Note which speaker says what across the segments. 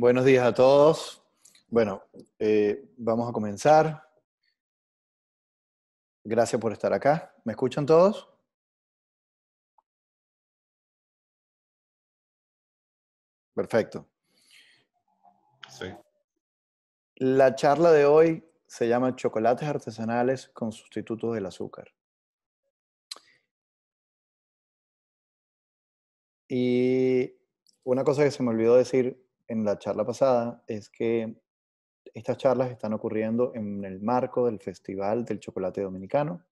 Speaker 1: Buenos días a todos. Bueno, eh, vamos a comenzar. Gracias por estar acá. ¿Me escuchan todos? Perfecto. Sí. La charla de hoy se llama Chocolates artesanales con sustitutos del azúcar. Y una cosa que se me olvidó decir en la charla pasada es que estas charlas están ocurriendo en el marco del Festival del Chocolate Dominicano,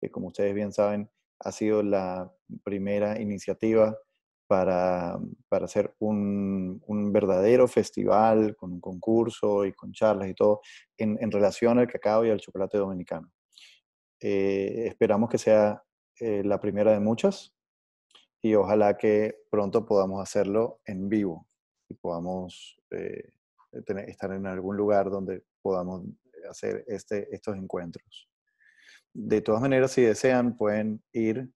Speaker 1: que como ustedes bien saben ha sido la primera iniciativa para, para hacer un, un, verdadero festival con un concurso y con charlas y todo en, relación al cacao y al chocolate dominicano. Eh, esperamos que sea eh, la primera de muchas y ojalá que pronto podamos hacerlo en vivo y podamos eh, eh, estar en algún lugar donde podamos eh, hacer este, estos encuentros. De todas maneras, si desean, pueden ir,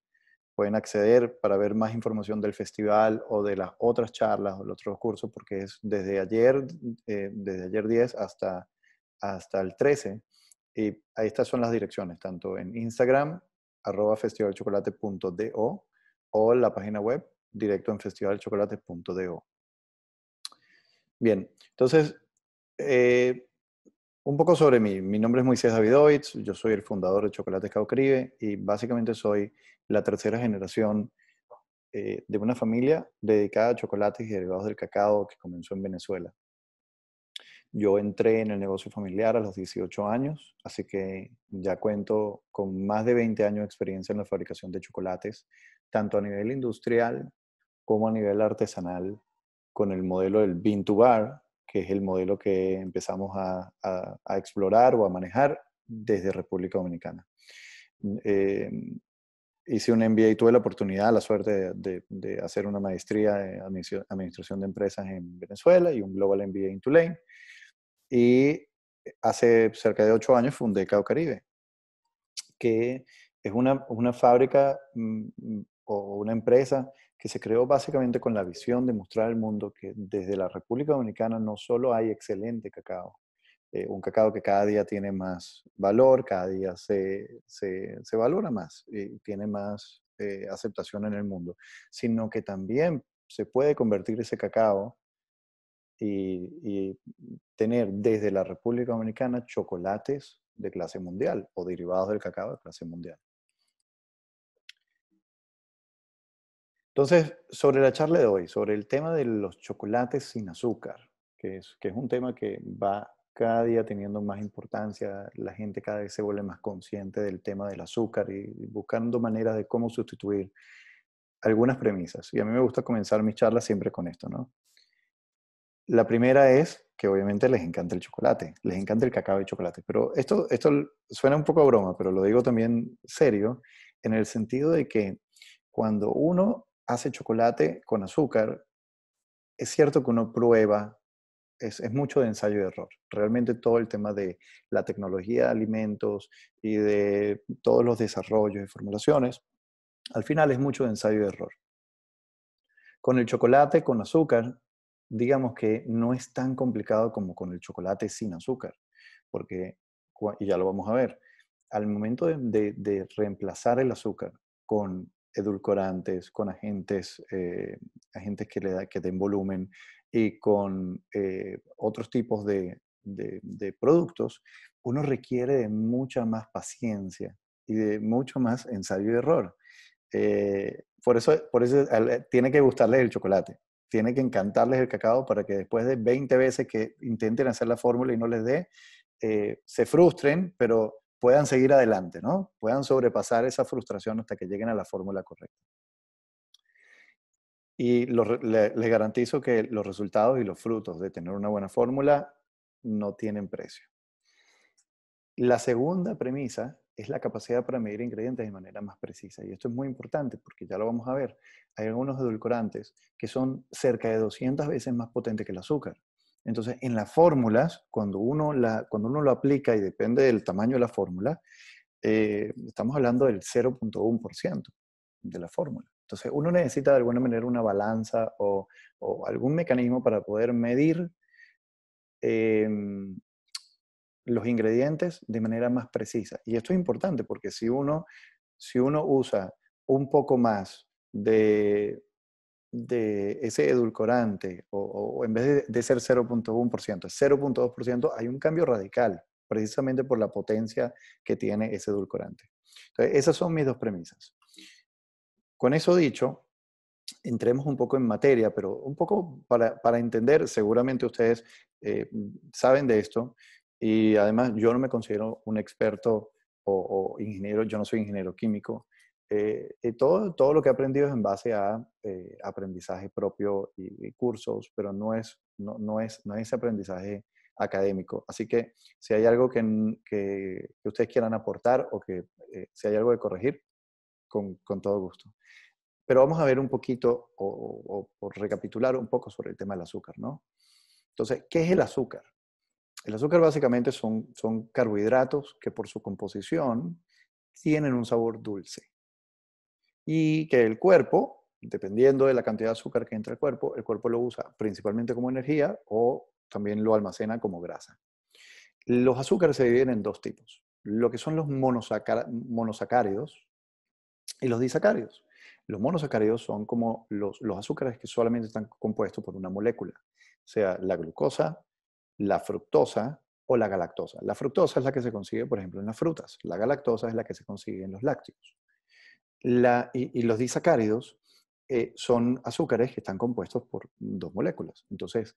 Speaker 1: pueden acceder para ver más información del festival o de las otras charlas o los otros cursos, porque es desde ayer, desde ayer 10 hasta, hasta el 13. Y ahí estas son las direcciones, tanto en Instagram, arroba festivalchocolate.do o la página web directo en festivalchocolate.do. Bien, entonces, eh, un poco sobre mí. Mi nombre es Moisés Davidovitz, yo soy el fundador de Chocolates Caucribe y básicamente soy la tercera generación eh, de una familia dedicada a chocolates y derivados del cacao que comenzó en Venezuela. Yo entré en el negocio familiar a los 18 años, así que ya cuento con más de 20 años de experiencia en la fabricación de chocolates, tanto a nivel industrial como a nivel artesanal con el modelo del bin to Bar, que es el modelo que empezamos a, explorar o a manejar desde República Dominicana. Mm, em, hice un MBA y tuve la oportunidad, la suerte de, hacer una maestría en administración de empresas en Venezuela y un Global MBA en Tulane. Y hace cerca de ocho años fundé Cao Caribe, que es una, una fábrica mm, mm, o una empresa que se creó básicamente con la visión de mostrar al mundo que desde la República Dominicana no solo hay excelente cacao, eh, un cacao que cada día tiene más valor, cada día se, valora más, y tiene más eh, aceptación en el mundo, sino que también se puede convertir ese cacao y tener desde la República Dominicana chocolates de clase mundial o derivados del cacao de clase mundial. Entonces, sobre la charla de hoy, sobre el tema de los chocolates sin azúcar, que es, que es un tema que va cada día teniendo más importancia, la gente cada vez se vuelve más consciente del tema del azúcar y buscando maneras de cómo sustituir algunas premisas. Y a mí me gusta comenzar mis charlas siempre con esto, ¿no? La primera es que obviamente les encanta el chocolate, les encanta el cacao y chocolate, pero esto, esto suena un poco a broma, pero lo digo también serio, en el sentido de que cuando uno hace chocolate con azúcar, es cierto que uno prueba, es, mucho de ensayo y error. Realmente todo el tema de la tecnología de alimentos y de todos los desarrollos y formulaciones, al final es mucho de ensayo y error. Con el chocolate con azúcar, digamos que no es tan complicado como con el chocolate sin azúcar, porque, y ya lo vamos a ver, al momento de reemplazar el azúcar con edulcorantes, con agentes, eh, agentes que, le da, que den volumen y con eh, otros tipos de, productos, uno requiere de mucha más paciencia y de mucho más ensayo y error. Eh, por eso, por eso tiene que gustarles el chocolate, tiene que encantarles el cacao para que después de 20 veces que intenten hacer la fórmula y no les dé, se frustren, pero puedan seguir adelante, ¿no? Puedan sobrepasar esa frustración hasta que lleguen a la fórmula correcta. Y les garantizo que los resultados y los frutos de tener una buena fórmula no tienen precio. La segunda premisa es la capacidad para medir ingredientes de manera más precisa. Y esto es muy importante porque ya lo vamos a ver. Hay algunos edulcorantes que son cerca de 200 veces más potentes que el azúcar. Entonces, en las fórmulas, cuando, uno cuando uno lo aplica y depende del tamaño de la fórmula, eh, estamos hablando del 0.1% de la fórmula. Entonces, uno necesita de alguna manera una balanza o, algún mecanismo para poder medir em, los ingredientes de manera más precisa. Y esto es importante porque si uno, si uno usa un poco más de de ese edulcorante, o, en vez de, ser 0.1%, es 0.2%, hay un cambio radical, precisamente por la potencia que tiene ese edulcorante. Entonces, esas son mis dos premisas. Con eso dicho, entremos un poco en materia, pero un poco para, entender, seguramente ustedes eh, saben de esto, y además yo no me considero un experto o ingeniero, yo no soy ingeniero químico, eh, eh, todo, todo lo que he aprendido es en base a eh, aprendizaje propio y, cursos, pero no es, no, es, no ese aprendizaje académico. Así que si hay algo que, que, ustedes quieran aportar o que si hay algo de corregir, con, con, todo gusto. Pero vamos a ver un poquito o, recapitular un poco sobre el tema del azúcar, ¿no? Entonces, ¿qué es el azúcar? El azúcar básicamente son, son carbohidratos que por su composición tienen un sabor dulce y que el cuerpo, dependiendo de la cantidad de azúcar que entra al cuerpo, el cuerpo lo usa principalmente como energía o también lo almacena como grasa. Los azúcares se dividen en dos tipos, lo que son los monosacáridos y los disacáridos. Los monosacáridos son como los, los azúcares que solamente están compuestos por una molécula, sea la glucosa, la fructosa o la galactosa. La fructosa es la que se consigue, por ejemplo, en las frutas. La galactosa es la que se consigue en los lácteos y, los disacáridos eh, son azúcares que están compuestos por dos moléculas. Entonces,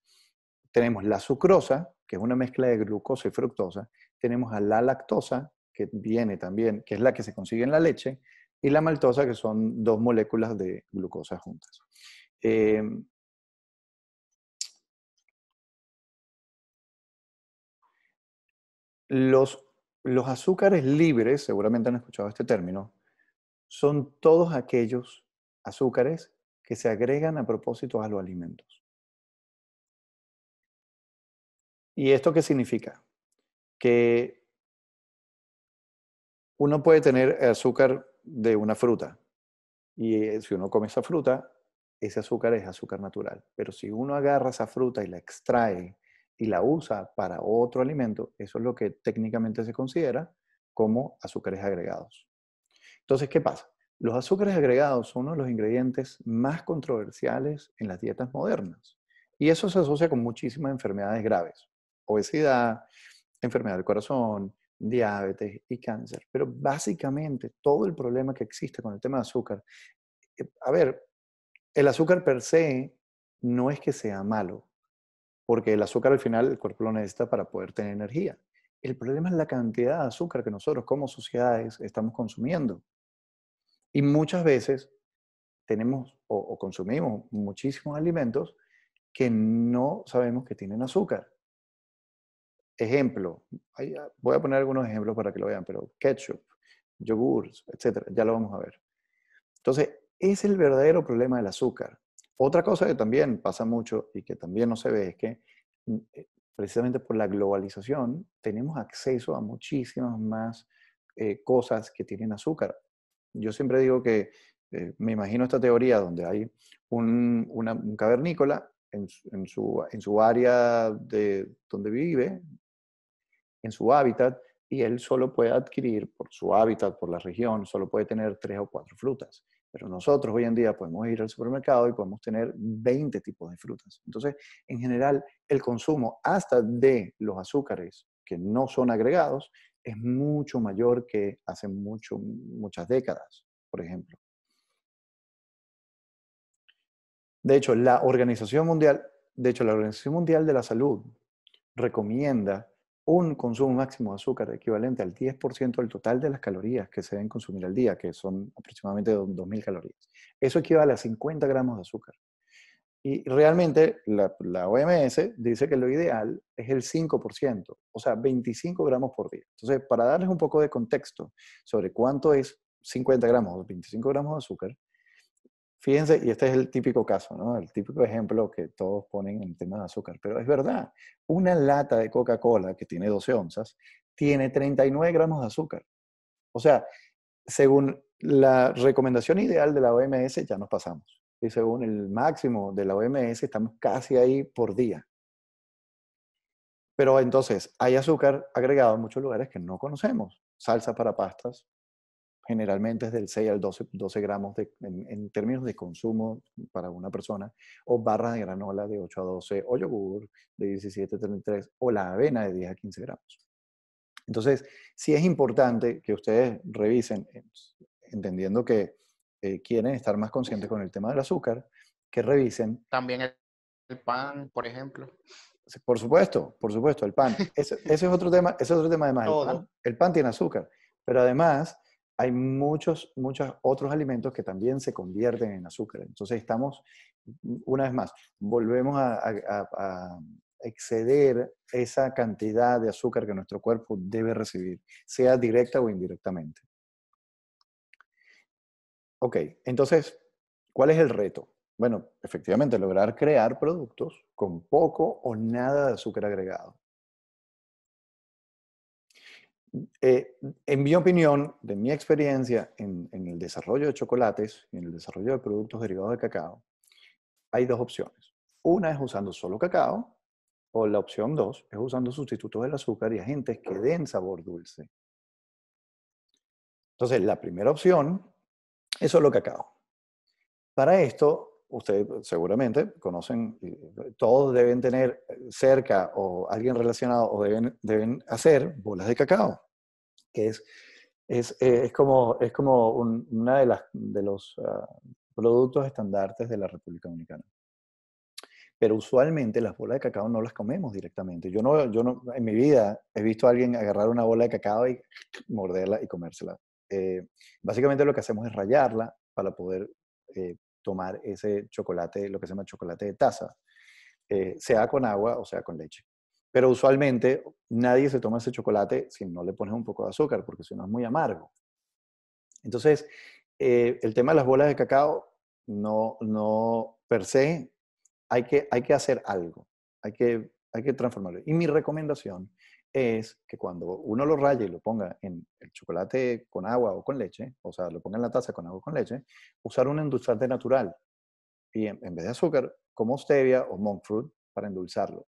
Speaker 1: tenemos la sucrosa, que es una mezcla de glucosa y fructosa, tenemos a la lactosa, que viene también, que es la que se consigue en la leche, y la maltosa, que son dos moléculas de glucosa juntas. Em, los azúcares libres, seguramente han escuchado este término, son todos aquellos azúcares que se agregan a propósito a los alimentos. ¿Y esto qué significa? Que uno puede tener azúcar de una fruta y eh, si uno come esa fruta, ese azúcar es azúcar natural. Pero si uno agarra esa fruta y la extrae y la usa para otro alimento, eso es lo que técnicamente se considera como azúcares agregados. Entonces, ¿qué pasa? Los azúcares agregados son uno de los ingredientes más controversiales en las dietas modernas. Y eso se asocia con muchísimas enfermedades graves. Obesidad, enfermedad del corazón, diabetes y cáncer. Pero básicamente todo el problema que existe con el tema de azúcar, eh, a ver, el azúcar per se no es que sea malo, porque el azúcar al final el cuerpo lo necesita para poder tener energía. El problema es la cantidad de azúcar que nosotros como sociedades estamos consumiendo. Y muchas veces tenemos o, consumimos muchísimos alimentos que no sabemos que tienen azúcar. Ejemplo, ah, voy a poner algunos ejemplos para que lo vean, pero ketchup, yogur, etcétera, ya lo vamos a ver. Entonces, es el verdadero problema del azúcar. Otra cosa que también pasa mucho y que también no se ve es que mm, eh, precisamente por la globalización tenemos acceso a muchísimas más eh, cosas que tienen azúcar yo siempre digo que eh, me imagino esta teoría donde hay un, cavernícola en, su, área de donde vive, en su hábitat, y él solo puede adquirir por su hábitat, por la región, solo puede tener tres o cuatro frutas. Pero nosotros hoy en día podemos ir al supermercado y podemos tener 20 tipos de frutas. Entonces, en general, el consumo hasta de los azúcares que no son agregados es mucho mayor que hace mucho, muchas décadas, por ejemplo. De hecho, la Organización Mundial, de hecho, la Organización Mundial de la Salud recomienda un consumo máximo de azúcar equivalente al 10% del total de las calorías que se deben consumir al día, que son aproximadamente 2.000 calorías. Eso equivale a 50 gramos de azúcar y realmente la, OMS dice que lo ideal es el 5%, o sea, 25 gramos por día. Entonces, para darles un poco de contexto sobre cuánto es 50 gramos, 25 gramos de azúcar, fíjense, y este es el típico caso, ¿no? El típico ejemplo que todos ponen en el tema de azúcar, pero es verdad, una lata de Coca-Cola que tiene 12 onzas tiene 39 gramos de azúcar. O sea, según la recomendación ideal de la OMS, ya nos pasamos y según el máximo de la OMS estamos casi ahí por día. Pero entonces hay azúcar agregado en muchos lugares que no conocemos. Salsa para pastas generalmente es del 6 al 12, gramos en, términos de consumo para una persona, o barras de granola de 8 a 12, o yogur de 17 a 33, o la avena de 10 a 15 gramos. Entonces, sí es importante que ustedes revisen, entendiendo que eh, quieren estar más conscientes con el tema del azúcar, que revisen. También el, pan, por ejemplo. Por supuesto, por supuesto, el pan. Ese, es otro tema, tema además. El pan, tiene azúcar, pero además hay muchos, muchos otros alimentos que también se convierten en azúcar. Entonces estamos, una vez más, volvemos a exceder esa cantidad de azúcar que nuestro cuerpo debe recibir, sea directa o indirectamente. Ok, entonces, ¿cuál es el reto? Bueno, efectivamente, lograr crear productos con poco o nada de azúcar agregado. Eh, en mi opinión, de mi experiencia en, en, el desarrollo de chocolates y en el desarrollo de productos derivados de cacao, hay dos opciones. Una es usando solo cacao, o la opción dos es usando sustitutos del azúcar y agentes que den sabor dulce. Entonces, la primera opción eso es lo cacao. Para esto, ustedes eh, seguramente conocen, eh, todos deben tener eh, cerca o alguien relacionado o deben, deben hacer bolas de cacao, que es, es, como, es como una de, las, de los ah, productos estandartes de la República Dominicana. Pero usualmente las bolas de cacao no las comemos directamente. Yo no, yo no, en mi vida he visto a alguien agarrar una bola de cacao y morderla y comérsela. Eh, básicamente lo que hacemos es rayarla para poder eh, tomar ese chocolate, lo que se llama chocolate de taza, eh, sea con agua o sea con leche. Pero usualmente nadie se toma ese chocolate si no le pones un poco de azúcar, porque si no es muy amargo. Entonces, el tema de las bolas de cacao, no, per se, hay que, hay que hacer algo, hay que, hay que transformarlo. Y mi recomendación es que cuando uno lo raya y lo ponga en el chocolate con agua o con leche, o sea, lo ponga en la taza con agua o con leche, usar un endulzante natural. Y en, vez de azúcar, como stevia o monk fruit para endulzarlo.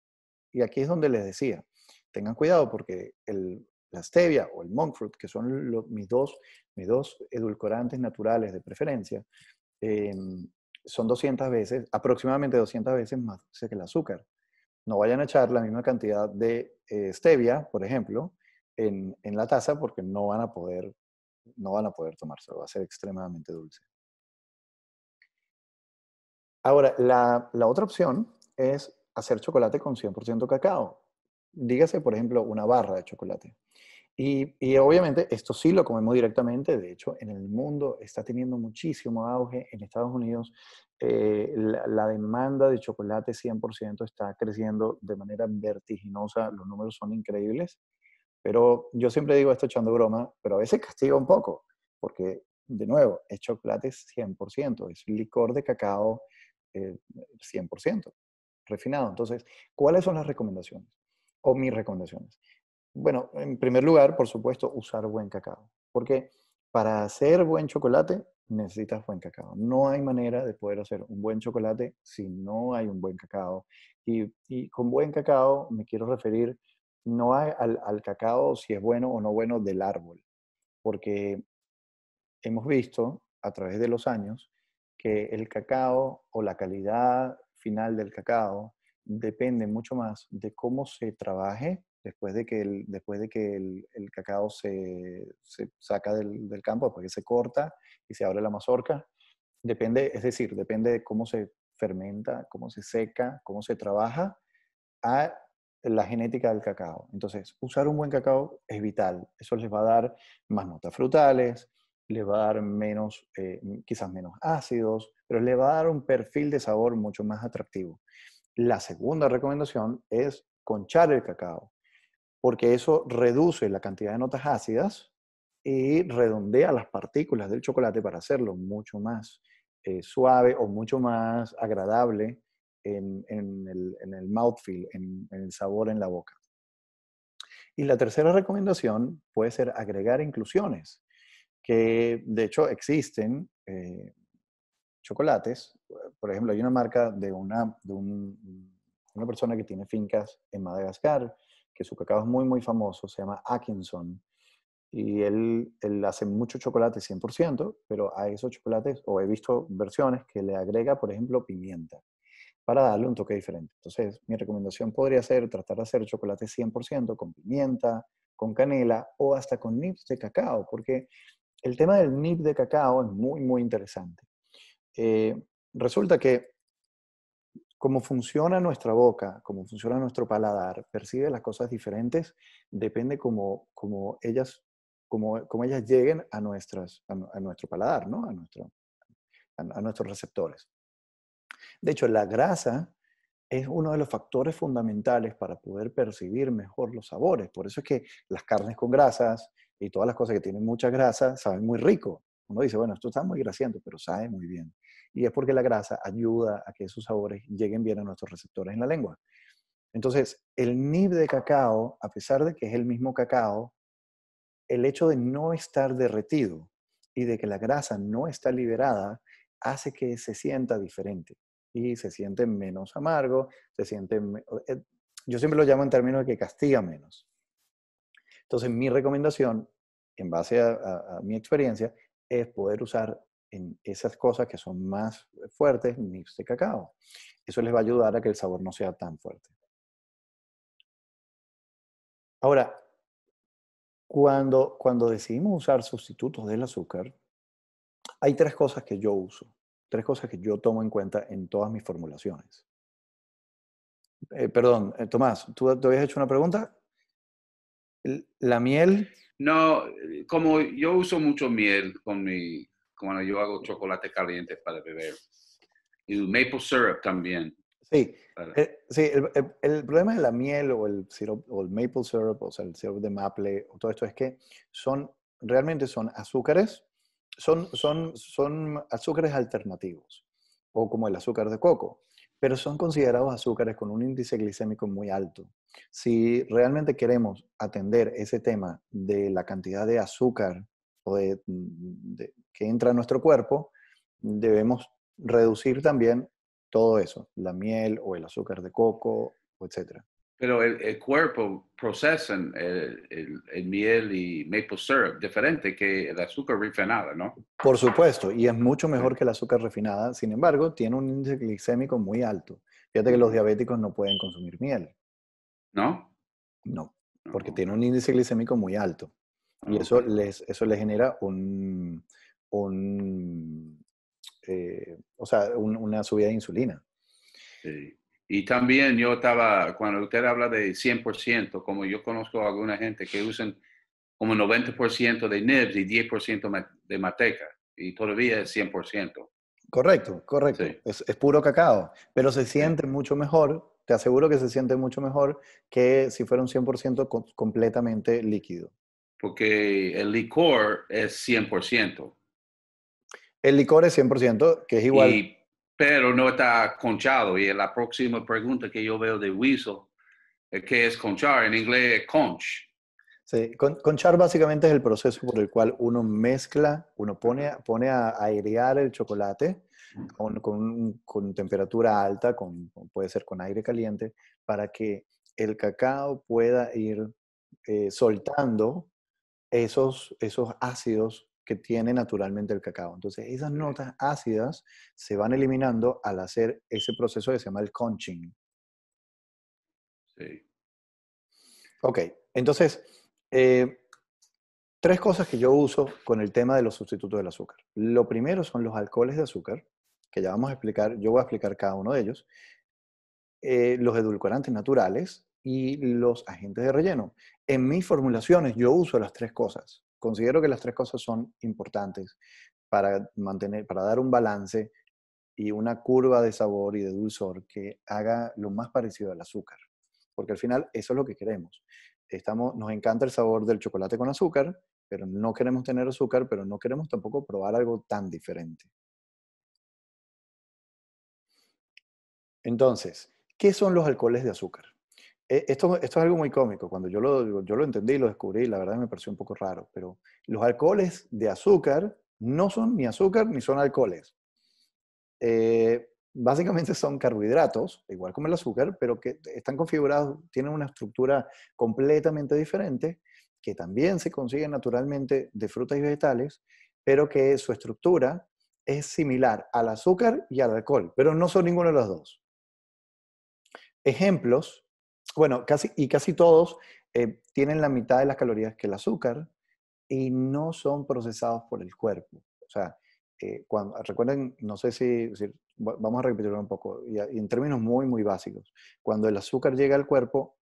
Speaker 1: Y aquí es donde les decía, tengan cuidado porque el, la stevia o el monk fruit, que son los, mis, dos, dos edulcorantes naturales de preferencia, em, son 200 veces, aproximadamente 200 veces más que el azúcar no vayan a echar la misma cantidad de eh, stevia, por ejemplo, en, la taza porque no van a poder, no van a poder tomárselo, va a ser extremadamente dulce. Ahora, la, otra opción es hacer chocolate con 100% cacao. Dígase, por ejemplo, una barra de chocolate. Y, y, obviamente esto sí lo comemos directamente, de hecho en el mundo está teniendo muchísimo auge, en Estados Unidos eh, la, demanda de chocolate 100% está creciendo de manera vertiginosa, los números son increíbles, pero yo siempre digo esto echando broma, pero a veces castiga un poco, porque de nuevo, es chocolate 100%, es licor de cacao 100%, eh, refinado. Entonces, ¿cuáles son las recomendaciones? O mis recomendaciones. Bueno, en primer lugar, por supuesto, usar buen cacao, porque para hacer buen chocolate necesitas buen cacao. No hay manera de poder hacer un buen chocolate si no hay un buen cacao. Y, con buen cacao me quiero referir no al cacao si es bueno o no bueno del árbol, porque hemos visto a través de los años que el cacao o la calidad final del cacao depende mucho más de cómo se trabaje después de que el, después de que el, cacao se, saca del, campo, después que se corta y se abre la mazorca. Depende, es decir, depende de cómo se fermenta, cómo se seca, cómo se trabaja, a la genética del cacao. Entonces, usar un buen cacao es vital. Eso les va a dar más notas frutales, les va a dar menos, eh, quizás menos ácidos, pero les va a dar un perfil de sabor mucho más atractivo. La segunda recomendación es conchar el cacao porque eso reduce la cantidad de notas ácidas y redondea las partículas del chocolate para hacerlo mucho más eh, suave o mucho más agradable en, el, mouthfeel, en, el sabor en la boca. Y la tercera recomendación puede ser agregar inclusiones, que de hecho existen eh, chocolates. Por ejemplo, hay una marca de una, una persona que tiene fincas en Madagascar que su cacao es muy, muy famoso, se llama Atkinson. Y él, hace mucho chocolate 100%, pero a esos chocolates, o he visto versiones que le agrega, por ejemplo, pimienta, para darle un toque diferente. Entonces, mi recomendación podría ser tratar de hacer chocolate 100% con pimienta, con canela o hasta con nips de cacao, porque el tema del nip de cacao es muy, muy interesante. Eh, resulta que cómo funciona nuestra boca, cómo funciona nuestro paladar, percibe las cosas diferentes, depende cómo, ellas, lleguen a, nuestro paladar, ¿no? a, nuestro, nuestros receptores. De hecho, la grasa es uno de los factores fundamentales para poder percibir mejor los sabores. Por eso es que las carnes con grasas y todas las cosas que tienen mucha grasa saben muy rico. Uno dice, bueno, esto está muy grasiento, pero sabe muy bien y es porque la grasa ayuda a que esos sabores lleguen bien a nuestros receptores en la lengua. Entonces, el nib de cacao, a pesar de que es el mismo cacao, el hecho de no estar derretido y de que la grasa no está liberada hace que se sienta diferente y se siente menos amargo, se siente... Eh, yo siempre lo llamo en términos de que castiga menos. Entonces, mi recomendación, en base a mi experiencia, es poder usar en esas cosas que son más eh, fuertes, mix de cacao. Eso les va a ayudar a que el sabor no sea tan fuerte. Ahora, cuando, cuando decidimos usar sustitutos del azúcar, hay tres cosas que yo uso, tres cosas que yo tomo en cuenta en todas mis formulaciones. Eh, perdón, eh, Tomás, ¿tú te habías hecho una pregunta? ¿La miel?
Speaker 2: No, como yo uso mucho miel con mi, cuando yo hago chocolate caliente para beber. Y maple syrup también.
Speaker 1: Sí, eh, sí el, problema de la miel o el, o el maple syrup, o sea, el syrup de maple, o todo esto es que son, realmente son azúcares, son, son, son azúcares alternativos, o como el azúcar de coco, pero son considerados azúcares con un índice glicémico muy alto. Si realmente queremos atender ese tema de la cantidad de azúcar o de, que entra a nuestro cuerpo, debemos reducir también todo eso, la miel o el azúcar de coco, etc.
Speaker 2: Pero el, cuerpo procesa eh, el, miel y maple syrup, diferente que el azúcar refinada, ¿no?
Speaker 1: Por supuesto, y es mucho mejor que el azúcar refinada, sin embargo, tiene un índice glicémico muy alto. Fíjate que los diabéticos no pueden consumir miel. ¿No? No, porque tiene un índice glicémico muy alto. Y eso les, eso les genera un, un, eh, o sea, una subida de insulina.
Speaker 2: Y también yo estaba, cuando usted habla de 100%, como yo conozco a alguna gente que usan como 90% de NIBS e y 10% de mateca, y todavía es 100%.
Speaker 1: Correcto, correcto. Es, puro cacao, pero se siente mucho mejor, te aseguro que se siente mucho mejor que si fuera un 100% completamente líquido.
Speaker 2: Porque el licor es 100%.
Speaker 1: El licor es 100%, que es igual. Y,
Speaker 2: pero no está conchado. Y la próxima pregunta que yo veo de Weasel es eh, es conchar. En inglés conch.
Speaker 1: Sí, conchar básicamente es el proceso por el cual uno mezcla, uno pone, a airear el chocolate con, temperatura alta, con, puede ser con aire caliente, para que el cacao pueda ir eh, soltando esos ácidos que tiene naturalmente el cacao. Entonces, esas notas ácidas se van eliminando al hacer ese proceso que se llama el conching. Sí. Ok, entonces, eh, tres cosas que yo uso con el tema de los sustitutos del azúcar. Lo primero son los alcoholes de azúcar, que ya vamos a explicar, yo voy a explicar cada uno de ellos. Eh, los edulcorantes naturales y los agentes de relleno. En mis formulaciones yo uso las tres cosas considero que las tres cosas son importantes para mantener, para dar un balance y una curva de sabor y de dulzor que haga lo más parecido al azúcar, porque al final eso es lo que queremos. Estamos, nos encanta el sabor del chocolate con azúcar, pero no queremos tener azúcar, pero no queremos tampoco probar algo tan diferente. Entonces, ¿qué son los alcoholes de azúcar? Eh, esto, es algo muy cómico. Cuando yo lo, yo lo entendí y lo descubrí, la verdad me pareció un poco raro, pero los alcoholes de azúcar no son ni azúcar ni son alcoholes. Eh, básicamente son carbohidratos, igual como el azúcar, pero que están configurados, tienen una estructura completamente diferente, que también se consigue naturalmente de frutas y vegetales, pero que su estructura es similar al azúcar y al alcohol, pero no son ninguno de los dos. Ejemplos bueno, casi, y casi todos eh, tienen la mitad de las calorías que el azúcar y no son procesados por el cuerpo. O sea, eh, cuando, recuerden, no sé si, vamos a repetirlo un poco, y, en términos muy, muy básicos, cuando el azúcar llega al cuerpo,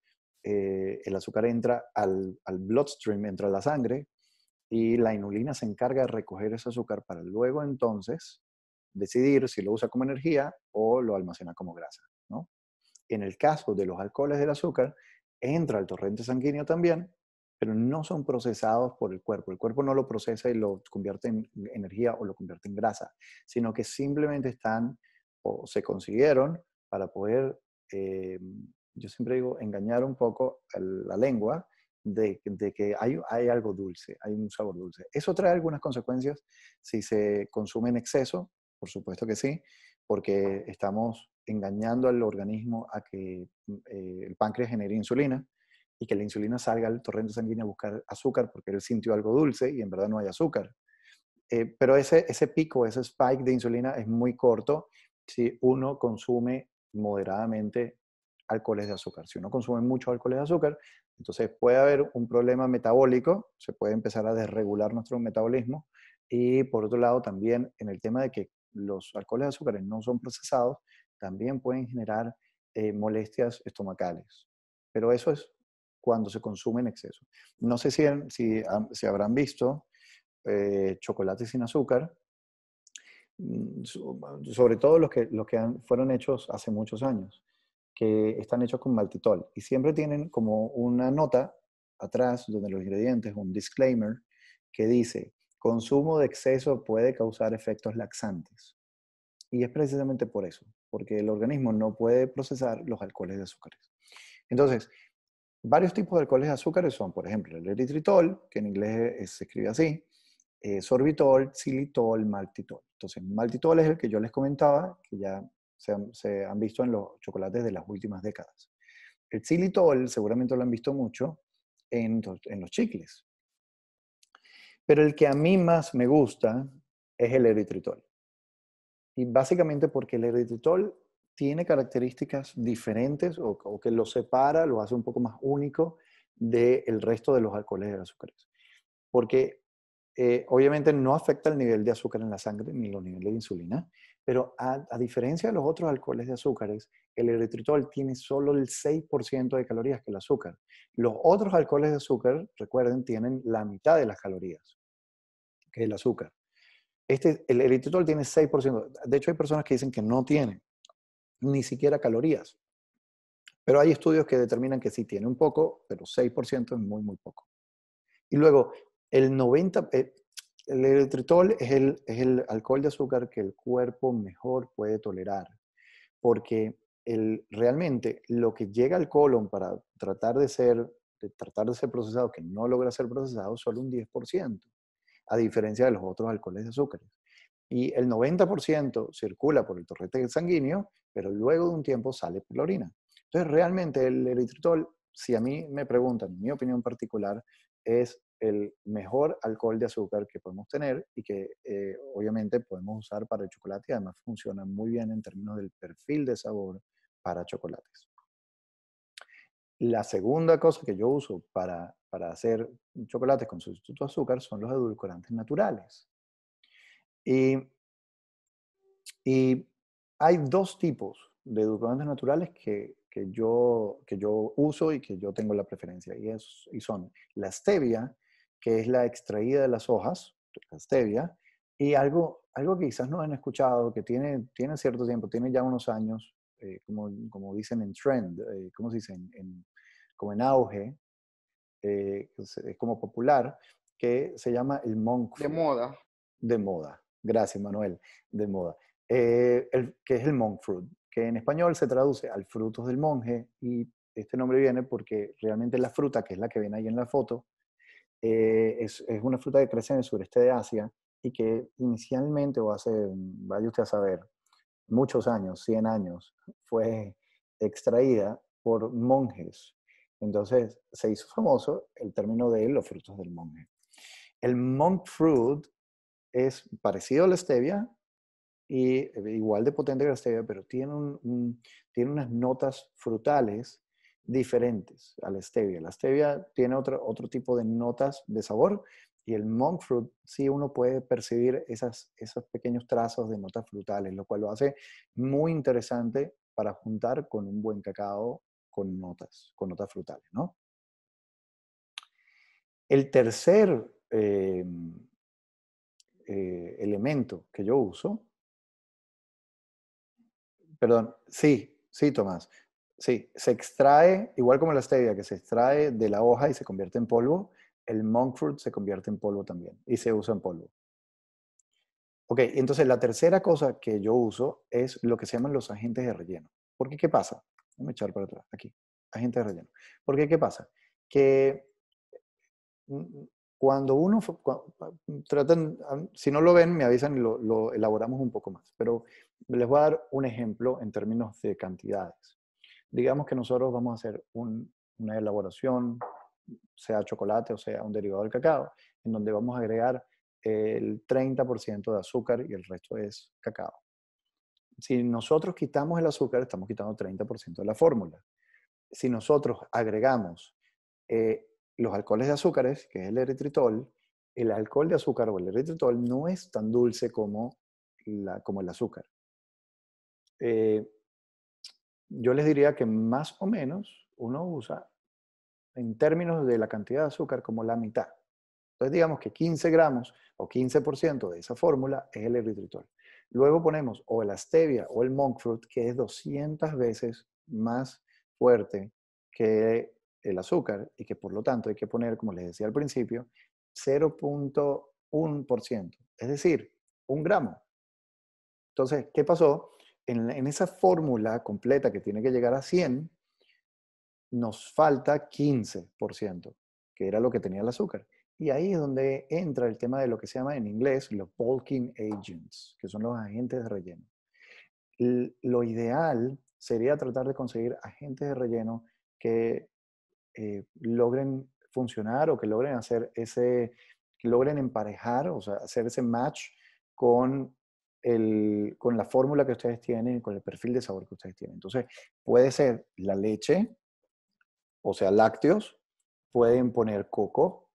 Speaker 1: eh, el azúcar entra al, al bloodstream, entra a la sangre, y la inulina se encarga de recoger ese azúcar para luego entonces decidir si lo usa como energía o lo almacena como grasa. En el caso de los alcoholes del azúcar, entra al torrente sanguíneo también, pero no son procesados por el cuerpo. El cuerpo no lo procesa y lo convierte en energía o lo convierte en grasa, sino que simplemente están o se consiguieron para poder, eh, yo siempre digo, engañar un poco la lengua de, que hay, hay algo dulce, hay un sabor dulce. Eso trae algunas consecuencias si se consume en exceso, por supuesto que sí, porque estamos engañando al organismo a que mm, eh, el páncreas genere insulina y que la insulina salga al torrente sanguíneo a buscar azúcar porque él sintió algo dulce y en verdad no hay azúcar. Eh, pero ese, ese pico, ese spike de insulina es muy corto si uno consume moderadamente alcoholes de azúcar. Si uno consume mucho alcoholes de azúcar, entonces puede haber un problema metabólico, se puede empezar a desregular nuestro metabolismo. Y por otro lado, también en el tema de que los alcoholes de azúcares no son procesados, también pueden generar eh, molestias estomacales. Pero eso es cuando se consume en exceso. No sé si, si, habrán visto eh, chocolate sin azúcar, mm, sobre todo los que, fueron hechos hace muchos años, que están hechos con maltitol y siempre tienen como una nota atrás donde los ingredientes, un disclaimer que dice consumo de exceso puede causar efectos laxantes. Y es precisamente por eso, porque el organismo no puede procesar los alcoholes de azúcares. Entonces, varios tipos de alcoholes de azúcares son, por ejemplo, el eritritol, que en inglés e, se escribe así, eh, sorbitol, xilitol, maltitol. Entonces, maltitol es el que yo les comentaba, que ya se han, visto en los chocolates de las últimas décadas. El xilitol seguramente lo han visto mucho en, en los chicles, pero el que a mí más me gusta es el eritritol. Y básicamente porque el eritritol tiene características diferentes o, que lo separa, lo hace un poco más único del resto de los alcoholes de azúcares. Porque eh, obviamente no afecta el nivel de azúcar en la sangre ni los niveles de insulina, pero a, a diferencia de los otros alcoholes de azúcares, el eritritol tiene solo el 6% de calorías que el azúcar. Los otros alcoholes de azúcar, recuerden, tienen la mitad de las calorías el azúcar. Este, el eritritol tiene 6%. De hecho, hay personas que dicen que no tiene ni siquiera calorías. Pero hay estudios que determinan que sí tiene un poco, pero 6% es muy, muy poco. Y luego, el 90, eh, el eritritol es el, el alcohol de azúcar que el cuerpo mejor puede tolerar, porque el, realmente lo que llega al colon para tratar de ser, tratar de ser procesado, que no logra ser procesado, solo un 10% a diferencia de los otros alcoholes de azúcar. Y el 90% circula por el torrente sanguíneo, pero luego de un tiempo sale por la orina. Entonces, realmente el eritritol, si a mí me preguntan, mi opinión particular, es el mejor alcohol de azúcar que podemos tener y que eh, obviamente podemos usar para el chocolate y además funciona muy bien en términos del perfil de sabor para chocolates. La segunda cosa que yo uso para, para hacer chocolates con sustituto de azúcar son los edulcorantes naturales. Y, hay dos tipos de edulcorantes naturales que, yo, que yo uso y que yo tengo la preferencia. Y, son la stevia, que es la extraída de las hojas, la stevia, y algo, algo que quizás no han escuchado, que tiene, tiene cierto tiempo, tiene ya unos años, eh, como, como, dicen en trend, eh, ¿cómo En, como en auge, eh, es, como popular, que se llama el monk De moda. De moda. Gracias, Manuel. De moda. el, que es el monk fruit, que en español se traduce al frutos del monje y este nombre viene porque realmente la fruta, que es la que viene ahí en la foto, es, es una fruta que crece en el sureste de Asia y que inicialmente, o hace, vaya usted a saber, muchos años, 100 años, fue extraída por monjes. Entonces se hizo famoso el término de los frutos del monje. El monk fruit es parecido a la stevia y eh, igual de potente que la stevia, pero tiene, tiene unas notas frutales diferentes a la stevia. La stevia tiene otro, otro tipo de notas de sabor, y el monk fruit, sí uno puede percibir esos pequeños trazos de notas frutales, lo cual lo hace muy interesante para juntar con un buen cacao con notas, con notas frutales, El tercer eh, eh, elemento que yo uso, perdón, sí, sí, Tomás, sí, se extrae, igual como la stevia, que se extrae de la hoja y se convierte en polvo, el monk fruit se convierte en polvo también y se usa en polvo. Ok, entonces la tercera cosa que yo uso es lo que se llaman los agentes de relleno. ¿Por qué qué pasa? a echar para atrás, aquí, agentes de relleno. ¿Por qué qué pasa? Que mm, cuando uno, tratan, ah, si no lo ven, me avisan y lo, elaboramos un poco más, pero les voy a dar un ejemplo en términos de cantidades. Digamos que nosotros vamos a hacer una elaboración sea chocolate o sea un derivado del cacao, en donde vamos a agregar eh, el 30% de azúcar y el resto es cacao. Si nosotros quitamos el azúcar, estamos quitando 30% de la fórmula. Si nosotros agregamos eh, los alcoholes de azúcares, que es el eritritol, el alcohol de azúcar o el eritritol no es tan dulce como, la, como el azúcar. Eh, yo les diría que más o menos uno usa en términos de la cantidad de azúcar como la mitad. Entonces digamos que 15 gramos o 15% de esa fórmula es el eritritol. Luego ponemos o la stevia o el monk fruit, que es 200 veces más fuerte que el azúcar y que por lo tanto hay que poner, como les decía al principio, 0.1%, es decir, un gramo. Entonces, ¿qué pasó? En, en esa fórmula completa que tiene que llegar a 100, nos falta 15%, que era lo que tenía el azúcar. Y ahí es donde entra el tema de lo que se llama en inglés los bulking agents, que son los agentes de relleno. Lo ideal sería tratar de conseguir agentes de relleno que eh, logren funcionar o que logren hacer ese, logren emparejar, o sea, hacer ese match con, con la fórmula que ustedes tienen, con el perfil de sabor que ustedes tienen. Entonces, puede ser la leche, o sea, lácteos, pueden poner coco.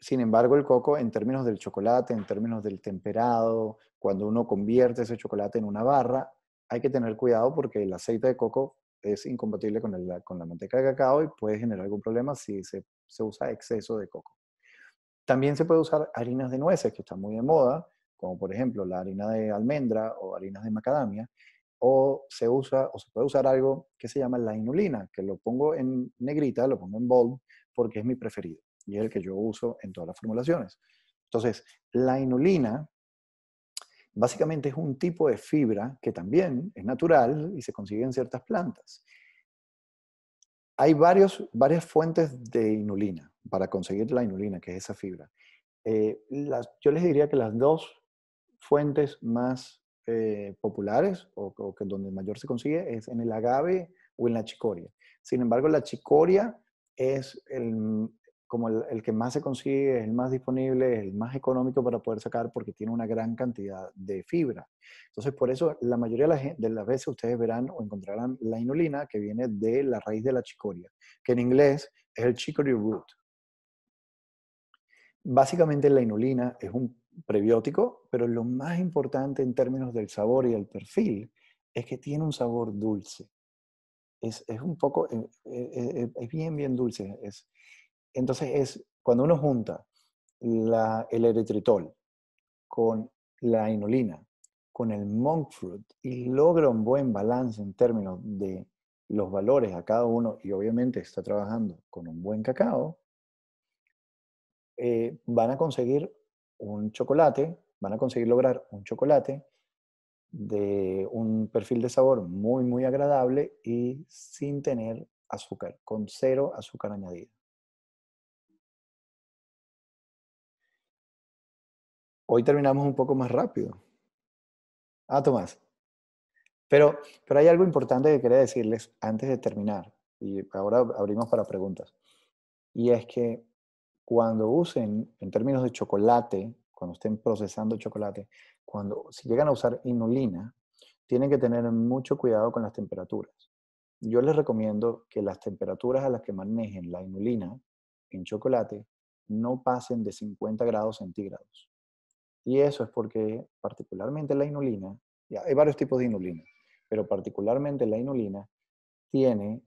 Speaker 1: Sin embargo, el coco, en términos del chocolate, en términos del temperado, cuando uno convierte ese chocolate en una barra, hay que tener cuidado porque el aceite de coco es incompatible con, con la manteca de cacao y puede generar algún problema si se, se usa exceso de coco. También se puede usar harinas de nueces, que están muy de moda, como por ejemplo la harina de almendra o harinas de macadamia, o se usa o se puede usar algo que se llama la inulina, que lo pongo en negrita, lo pongo en bold, porque es mi preferido y es el que yo uso en todas las formulaciones. Entonces, la inulina básicamente es un tipo de fibra que también es natural y se consigue en ciertas plantas. Hay varios, varias fuentes de inulina para conseguir la inulina, que es esa fibra. Eh, yo les diría que las dos fuentes más eh, populares o, donde que donde mayor se consigue es en el agave o en la chicoria. Sin embargo, la chicoria es el, mm, como el, que más se consigue, es el más disponible, es el más económico para poder sacar porque tiene una gran cantidad de fibra. Entonces, por eso la mayoría de, de las veces ustedes verán o encontrarán la inulina que viene de la raíz de la chicoria, que en inglés es el chicory root. Básicamente la inulina es un prebiótico, pero lo más importante en términos del sabor y el perfil es que tiene un sabor dulce. Es, un poco, eh, eh, eh, es, bien, bien dulce. Es, entonces, es cuando uno junta la, el eritritol con la inulina, con el monk fruit y logra un buen balance en términos de los valores a cada uno y obviamente está trabajando con un buen cacao, van a conseguir un chocolate, van a conseguir lograr un chocolate de un perfil de sabor muy, muy agradable y sin tener azúcar, con cero azúcar añadido. Hoy terminamos un poco más rápido. Ah, Tomás. Pero, pero hay algo importante que quería decirles antes de terminar, y ahora abrimos para preguntas, y es que cuando usen, en términos de chocolate, cuando estén procesando chocolate, cuando si llegan a usar inulina, tienen que tener mucho cuidado con las temperaturas. Yo les recomiendo que las temperaturas a las que manejen la inulina en chocolate no pasen de 50 grados centígrados. Y eso es porque particularmente la inulina, hay varios tipos de inulina, pero particularmente la inulina tiene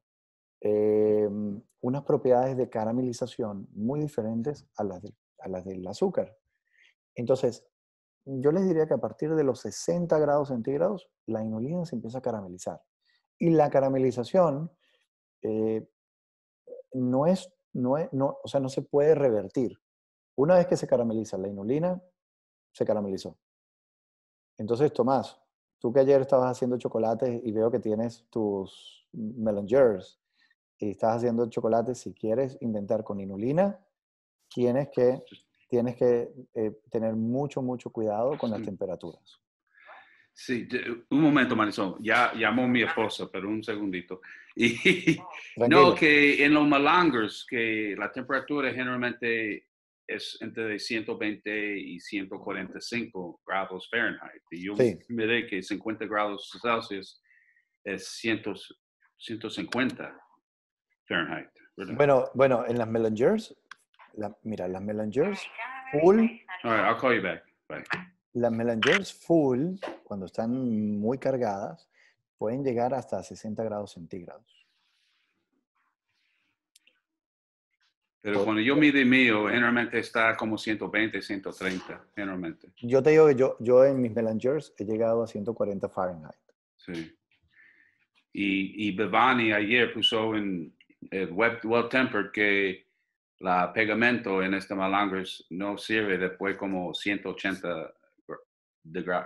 Speaker 1: eh, unas propiedades de caramelización muy diferentes a las, de, a las del azúcar. Entonces, yo les diría que a partir de los 60 grados centígrados, la inulina se empieza a caramelizar. Y la caramelización eh, no es, no no, o sea, no se puede revertir. Una vez que se carameliza la inulina, se caramelizó. Entonces, Tomás, tú que ayer estabas haciendo chocolates y veo que tienes tus melangers, y estás haciendo chocolate, si quieres inventar con inulina, tienes que, tienes que eh, tener mucho, mucho cuidado con las temperaturas.
Speaker 2: Sí, un momento, Marisol. Ya llamó mi esposa, pero un segundito. Y, no, que en los malangers, que la temperatura generalmente es entre 120 y 145 grados Fahrenheit. Y yo miré que 50 grados Celsius es 150. Fahrenheit. Bueno,
Speaker 1: bueno, en las melangers, la, mira, las melangers full.
Speaker 2: I'll call you back.
Speaker 1: Las melangers full, cuando están muy cargadas, pueden llegar hasta 60 grados centígrados.
Speaker 2: Pero cuando yo mide mío, generalmente está como 120, 130,
Speaker 1: generalmente. Yo te digo que yo, yo en mis Melangers he llegado a 140 Fahrenheit.
Speaker 2: Sí. Y, y Bevani ayer puso en, web, well tempered que la pegamento en este malangres no sirve después como 180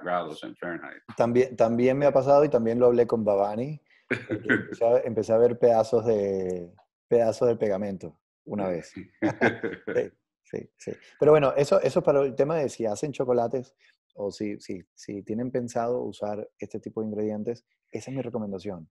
Speaker 2: grados en Fahrenheit.
Speaker 1: También, también me ha pasado y también lo hablé con Babani. Empecé a, ver pedazos de, pedazos de pegamento una vez. sí, sí, sí. Pero bueno, eso, eso es para el tema de si hacen chocolates o si, si, si tienen pensado usar este tipo de ingredientes, esa es mi recomendación.